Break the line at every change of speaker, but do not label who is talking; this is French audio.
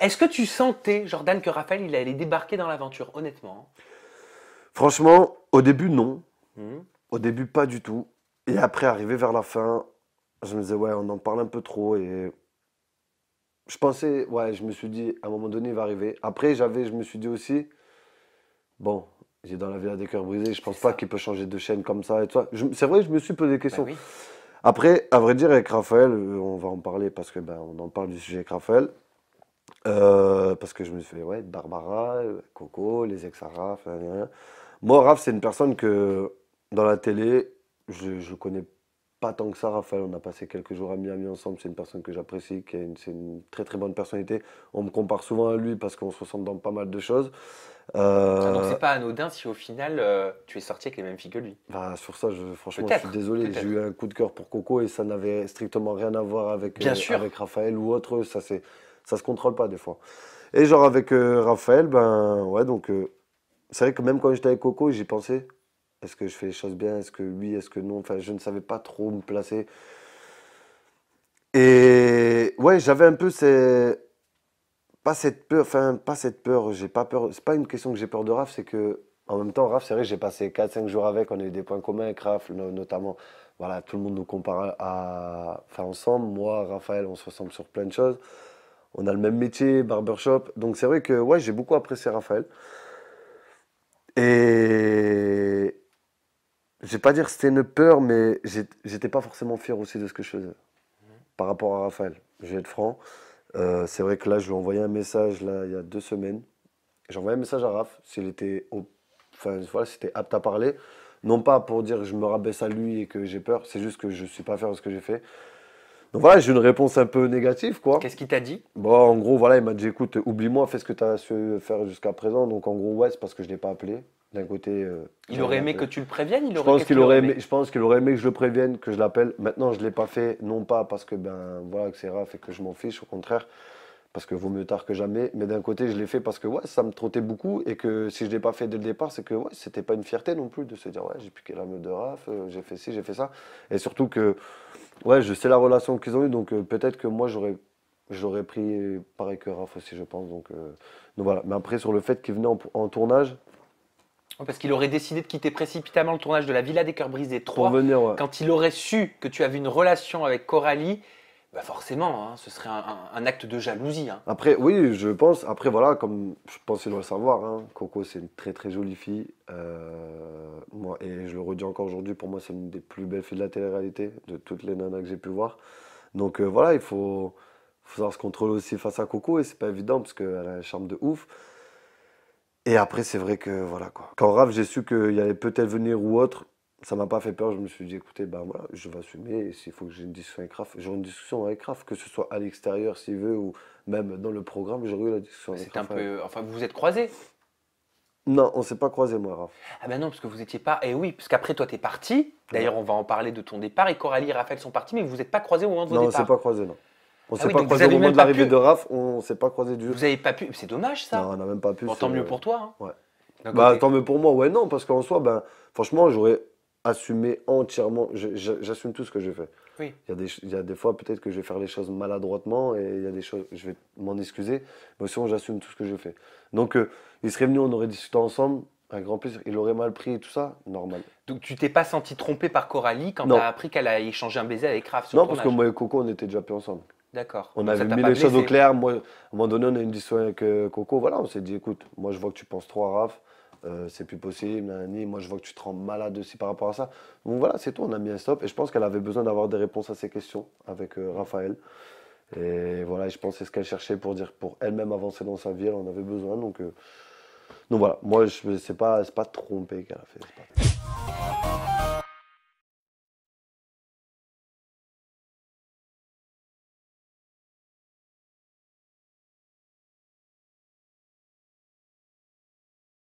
Est-ce que tu sentais, Jordan, que Raphaël, il allait débarquer dans l'aventure, honnêtement hein
Franchement, au début, non. Hmm. Au début, pas du tout. Et après, arrivé vers la fin, je me disais, ouais, on en parle un peu trop. Et je pensais, ouais, je me suis dit, à un moment donné, il va arriver. Après, j'avais, je me suis dit aussi, bon, j'ai dans la à des cœurs brisés, je pense pas qu'il peut changer de chaîne comme ça et toi C'est vrai, je me suis posé des questions. Bah après, à vrai dire, avec Raphaël, euh, on va en parler parce que ben, on en parle du sujet avec Raphaël. Euh, parce que je me suis fait, ouais, Barbara, Coco, les ex rien. Moi, Raph, c'est une personne que dans la télé, je, je connais pas tant que ça, Raphaël. On a passé quelques jours à Miami ensemble. C'est une personne que j'apprécie, qui une, c'est une très très bonne personnalité. On me compare souvent à lui parce qu'on se ressemble dans pas mal de choses. Euh... Ah, donc c'est pas
anodin si au final euh, tu es sorti avec les mêmes filles que lui.
Bah, sur ça, je, franchement, je suis désolé. J'ai eu un coup de cœur pour Coco et ça n'avait strictement rien à voir avec, euh, avec Raphaël ou autre. Ça c'est ça se contrôle pas des fois. Et genre avec euh, Raphaël, ben ouais, donc euh, c'est vrai que même quand j'étais avec Coco, j'y pensais. Est-ce que je fais les choses bien Est-ce que oui Est-ce que non Enfin, je ne savais pas trop me placer. Et ouais, j'avais un peu ces... Pas cette peur, enfin, pas cette peur, j'ai pas peur. C'est pas une question que j'ai peur de Raph, c'est que en même temps, Raph, c'est vrai, j'ai passé 4-5 jours avec, on a eu des points communs avec Raph, notamment, voilà, tout le monde nous compare à. Enfin, ensemble, moi, Raphaël, on se ressemble sur plein de choses on a le même métier, barbershop. Donc c'est vrai que ouais, j'ai beaucoup apprécié Raphaël. Et je vais pas dire c'était une peur, mais j'étais pas forcément fier aussi de ce que je faisais par rapport à Raphaël. Je vais être franc. Euh, c'est vrai que là, je lui ai envoyé un message là, il y a deux semaines. J'ai envoyé un message à Raph, s'il était, enfin, c'était apte à parler. Non pas pour dire que je me rabaisse à lui et que j'ai peur, c'est juste que je ne suis pas fier de ce que j'ai fait. Donc voilà, j'ai une réponse un peu négative, quoi. Qu'est-ce qu'il t'a dit Bon, bah, en gros, voilà, il m'a dit écoute, oublie-moi, fais ce que tu as su faire jusqu'à présent. Donc en gros, ouais, c'est parce que je ne l'ai pas appelé. D'un côté. Euh, il aurait aimé que tu le préviennes il aurait je, pense qu'il aurait aimé, je pense qu'il aurait aimé que je le prévienne, que je l'appelle. Maintenant, je ne l'ai pas fait, non pas parce que, ben voilà, que c'est raf et que je m'en fiche, au contraire parce que vaut mieux tard que jamais. Mais d'un côté, je l'ai fait parce que ouais, ça me trottait beaucoup et que si je l'ai pas fait dès le départ, c'est que ouais, c'était pas une fierté non plus de se dire ouais, j'ai piqué la meuf de euh, j'ai fait ci, j'ai fait ça. Et surtout que Ouais, je sais la relation qu'ils ont eue, donc euh, peut-être que moi j'aurais pris pareil que Raph aussi, je pense. Euh, donc, voilà. Mais après, sur le fait qu'il venait en, tournage.
parce qu'il aurait décidé de quitter précipitamment le tournage de La Villa des Cœurs Brisés 3. Pour
venir, Quand il aurait su que tu avais une
relation avec Coralie, bah forcément, hein, ce serait un, acte de jalousie. Hein.
Après, oui, je pense. Après, voilà, comme je pense qu'il doit le savoir, hein, Coco, c'est une très très jolie fille. Euh, moi, et je le redis encore aujourd'hui, pour moi, c'est une des plus belles filles de la télé-réalité, de toutes les nanas que j'ai pu voir. Donc euh, voilà, il faut, faut savoir se contrôler aussi face à Coco, et c'est pas évident parce qu'elle a un charme de ouf. Et après, c'est vrai que voilà quoi. Quand Raph, j'ai su qu'il allait peut-être venir ou autre, ça m'a pas fait peur. Je me suis dit, écoutez, ben voilà, je vais assumer. S'il faut que j'ai une discussion avec Raph, j'aurai une discussion avec Raph, que ce soit à l'extérieur s'il veut ou même dans le programme, j'aurai eu la discussion avec Raph. un peu. Enfin,
vous vous êtes croisés
Non, on s'est pas croisés, moi, Raph.
Ah ben non, parce que vous étiez pas. Et eh oui, parce qu'après, toi, t'es parti. D'ailleurs, on va en parler de ton départ. Et Coralie et Raphaël sont partis, mais vous vous êtes pas croisés au moment de votre départ. Non, on s'est pas
croisés, non. On ne ah s'est pas croisés au moment de l'arrivée de Raph, on ne s'est pas croisés
du. Vous n'avez pas pu, c'est dommage ça. Non, on n'a même pas pu. tant mieux pour toi. Hein.
Ouais. Bah, tant mieux pour moi, ouais, non, parce qu'en soi, ben, franchement, j'aurais assumer entièrement. J'assume tout ce que je fais. Il, y a des, il y a des fois peut-être que je vais faire les choses maladroitement et il y a des choses, je vais m'en excuser, mais sinon j'assume tout ce que je fais. Donc euh, il serait venu, on aurait discuté ensemble, un grand plaisir, il aurait mal pris et tout ça, normal.
Donc tu t'es pas senti trompé par Coralie quand on a
appris qu'elle a échangé un baiser avec Raph sur Non, parce que moi et Coco, on était déjà plus ensemble. D'accord. On avait mis les choses au clair. Moi, à un moment donné, on a eu une discussion avec euh, Coco. Voilà, on s'est dit, écoute, moi, je vois que tu penses trop à Raph. Euh, c'est plus possible, ni moi je vois que tu te rends malade aussi par rapport à ça. Donc voilà, c'est tout, on a mis un stop. Et je pense qu'elle avait besoin d'avoir des réponses à ces questions avec euh, Raphaël. Et voilà, je pense que c'est ce qu'elle cherchait pour dire, pour elle-même avancer dans sa vie, elle en avait besoin. Donc, euh, donc voilà, moi, je sais pas, pas trompé qu'elle a fait.